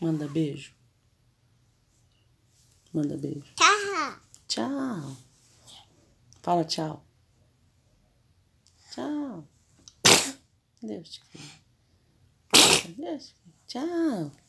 Manda beijo. Manda beijo. Tchau. Tchau. Fala tchau. Tchau. Deus te filho. Deus te Tchau.